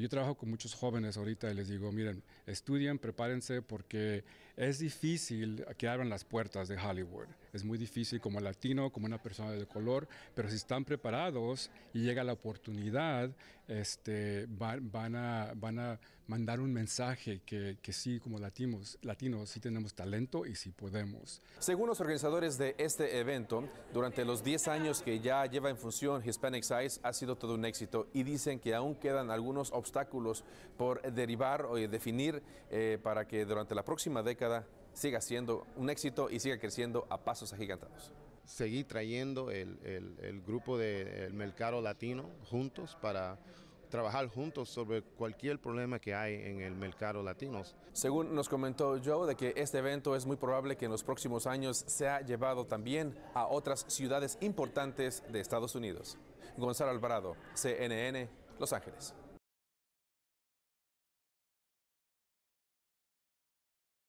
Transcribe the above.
Yo trabajo con muchos jóvenes ahorita y les digo, miren, estudien, prepárense porque es difícil que abran las puertas de Hollywood. Es muy difícil como latino, como una persona de color, pero si están preparados y llega la oportunidad, este, van, a, van a mandar un mensaje que, que sí, como latinos, latinos, sí tenemos talento y sí podemos. Según los organizadores de este evento, durante los 10 años que ya lleva en función Hispanic Size ha sido todo un éxito y dicen que aún quedan algunos obstáculos por derivar o eh, definir eh, para que durante la próxima década siga siendo un éxito y siga creciendo a pasos agigantados. Seguí trayendo el, grupo del mercado latino juntos para trabajar juntos sobre cualquier problema que hay en el mercado latino. Según nos comentó Joe, de que este evento es muy probable que en los próximos años sea llevado también a otras ciudades importantes de Estados Unidos. Gonzalo Alvarado, CNN, Los Ángeles.